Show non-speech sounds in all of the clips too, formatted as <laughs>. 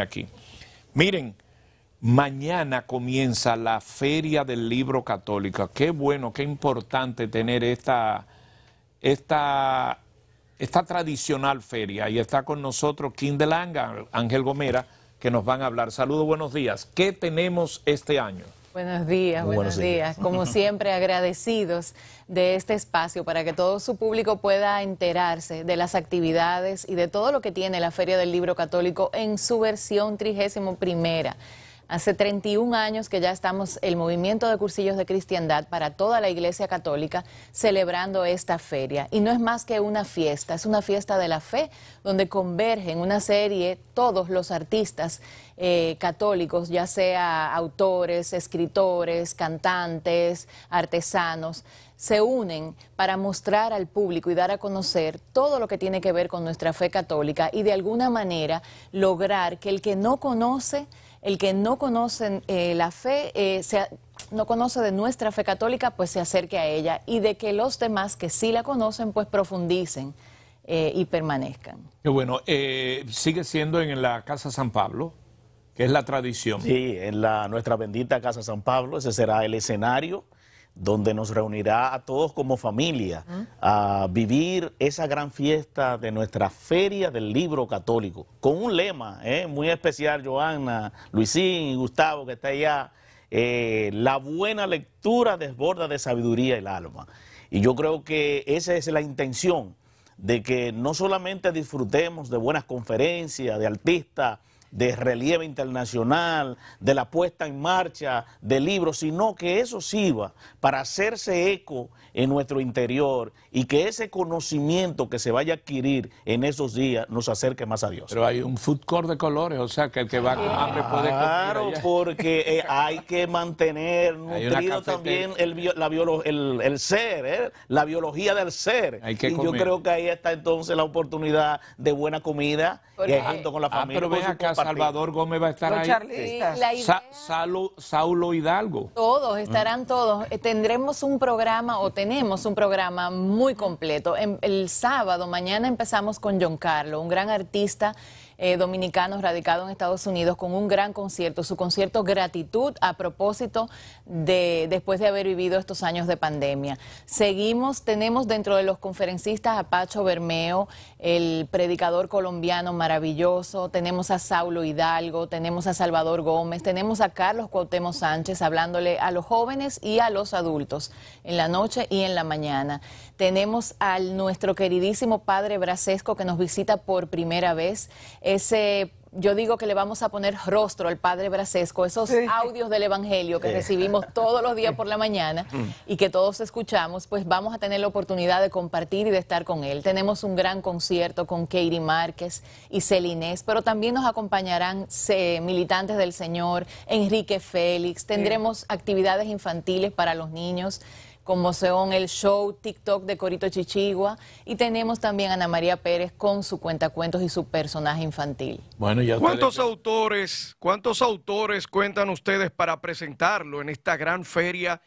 aquí. Miren, mañana comienza la Feria del Libro Católico. Qué bueno, qué importante tener esta, esta tradicional feria. Y está con nosotros Kim de Langa, Ángel Gomera, que nos van a hablar. Saludos, buenos días. ¿Qué tenemos este año? Buenos días, buenos, días. días. Como siempre, agradecidos de este espacio para que todo su público pueda enterarse de las actividades y de todo lo que tiene la Feria del Libro Católico en su versión trigésimo primera. Hace 31 años que ya estamos el movimiento de cursillos de cristiandad para toda la Iglesia Católica celebrando esta feria. Y no es más que una fiesta, es una fiesta de la fe donde convergen una serie todos los artistas eh, católicos, ya sea autores, escritores, cantantes, artesanos se unen para mostrar al público y dar a conocer todo lo que tiene que ver con nuestra fe católica y de alguna manera lograr que el que no conoce el que no conoce eh, la fe, eh, no conoce de nuestra fe católica, pues se acerque a ella y de que los demás que sí la conocen, pues profundicen eh, y permanezcan. Qué bueno, sigue siendo en la Casa San Pablo, que es la tradición. Sí, en la, nuestra bendita Casa San Pablo, ese será el escenario donde nos reunirá a todos como familia a vivir esa gran fiesta de nuestra Feria del Libro Católico, con un lema ¿eh? muy especial, Joana, Luisín y Gustavo, que está allá, eh, la buena lectura desborda de sabiduría el alma. Y yo creo que esa es la intención, de que no solamente disfrutemos de buenas conferencias, de artistas, de relieve internacional, de la puesta en marcha de libros, sino que eso sirva para hacerse eco en nuestro interior y que ese conocimiento que se vaya a adquirir en esos días nos acerque más a Dios. Pero hay un food court de colores, o sea, que el que va A puede comer. Claro, porque eh, hay que mantener <laughs> nutrido también el, ser, eh, la biología del ser. que y yo creo que ahí está entonces la oportunidad de buena comida eh, junto con la ah, familia. pero Salvador Gómez va a estar ahí. Saulo, Hidalgo. Todos, estarán todos. Eh, tendremos un programa o tenemos un programa muy completo. Em, el sábado, mañana empezamos con John Carlo, un gran artista eh, dominicanos radicados en Estados Unidos con un gran concierto, su concierto Gratitud a propósito de después de haber vivido estos años de pandemia. Seguimos, tenemos dentro de los conferencistas a Pacho Bermeo, el predicador colombiano maravilloso, tenemos a Saulo Hidalgo, tenemos a Salvador Gómez, tenemos a Carlos Cuauhtémoc Sánchez hablándole a los jóvenes y a los adultos en la noche y en la mañana. Tenemos al nuestro queridísimo padre Brasesco que nos visita por primera vez ese yo digo que le vamos a poner rostro al padre Brasesco, esos audios del Evangelio que recibimos todos los días por la <laughs> mañana mm. y que todos escuchamos, pues vamos a tener la oportunidad de compartir y de estar con él. Tenemos un gran concierto con Katie Márquez y Celinés, pero también nos acompañarán eh, militantes del Señor, Enrique Félix, tendremos actividades infantiles para los niños como son el show TikTok de Corito Chichigua y tenemos también a Ana María Pérez con su cuentacuentos y su personaje infantil. Bueno, ya ¿Cuántos autores, cuántos autores cuentan ustedes para presentarlo en esta gran feria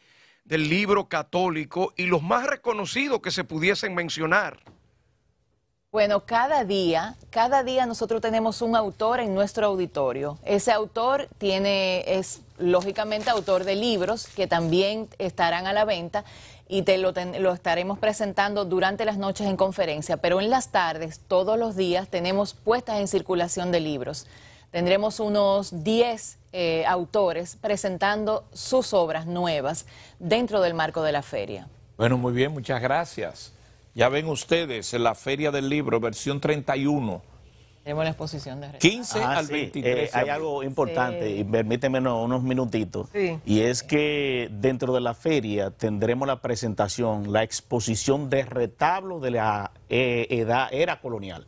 del libro católico y los más reconocidos que se pudiesen mencionar? Bueno, cada día, cada día nosotros tenemos un autor en nuestro auditorio. Ese autor tiene lógicamente autor de libros que también estarán a la venta y te lo, estaremos presentando durante las noches en conferencia, pero en las tardes, todos los días, tenemos puestas en circulación de libros. Tendremos unos 10 eh, autores presentando sus obras nuevas dentro del marco de la feria. Bueno, muy bien, muchas gracias. Ya ven ustedes, la Feria del Libro, versión 31 tenemos la exposición de 15 ah, al 23. Eh, hay algo importante, y permíteme unos minutitos, y es que dentro de la feria tendremos la presentación, la exposición de retablos de la eh, edad, era colonial.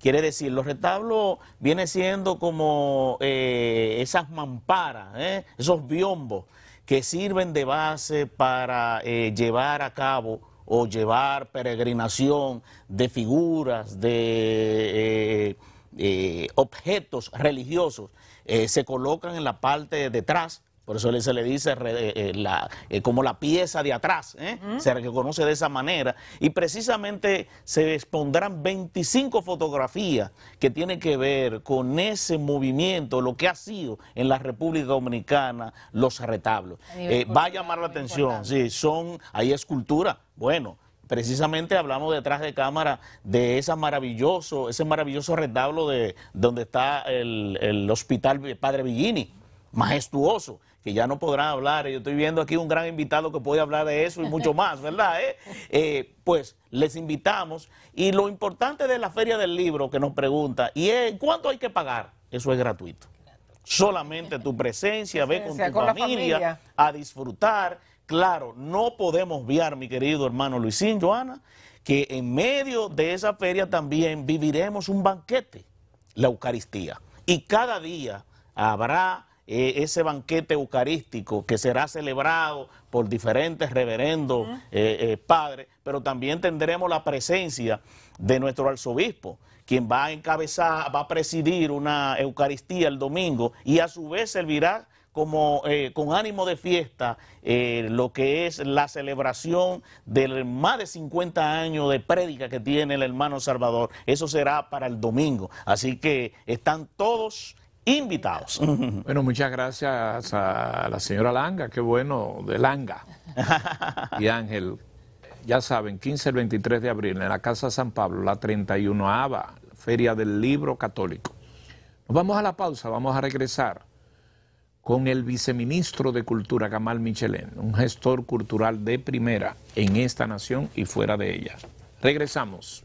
Quiere decir, los retablos vienen siendo como eh, esas mamparas, esos biombos que sirven de base para llevar a cabo o llevar peregrinación de figuras, de eh, objetos religiosos eh, se colocan en la parte de detrás, por eso se le dice eh, como la pieza de atrás, se reconoce de esa manera, y precisamente se expondrán 25 fotografías que tienen que ver con ese movimiento, lo que ha sido en la República Dominicana los retablos. va a llamar la atención, sí, son, hay escultura, bueno precisamente hablamos detrás de cámara de maravilloso, ese maravilloso retablo de donde está el, hospital Padre Villini, majestuoso que ya no podrán hablar. Yo estoy viendo aquí un gran invitado que puede hablar de eso y mucho <laughs> más, ¿verdad? Eh? Eh, pues les invitamos. Y lo importante de la Feria del Libro que nos pregunta, ¿y es, eh, cuánto hay que pagar? Eso es gratuito. Solamente tu presencia, ve con tu familia, a disfrutar. Claro, no podemos obviar, mi querido hermano Luisín, Joana, que en medio de esa feria también viviremos un banquete, la Eucaristía. Y cada día habrá eh, ese banquete eucarístico que será celebrado por diferentes reverendos eh, eh, padres, pero también tendremos la presencia de nuestro arzobispo, quien va a encabezar, va a presidir una Eucaristía el domingo y a su vez servirá como eh, con ánimo de fiesta eh, lo que es la celebración del más de 50 años de prédica que tiene el hermano Salvador. Eso será para el domingo. Así que están todos invitados. <laughs> Bueno, muchas gracias a la señora Langa, qué bueno, de Langa <laughs> y Ángel. Ya saben, 15 al 23 de abril en la Casa San Pablo, la 31 ABA, Feria del Libro Católico. Nos vamos a la pausa, vamos a regresar con el viceministro de Cultura, Gamal Michelén, un gestor cultural de primera en esta nación y fuera de ella. Regresamos.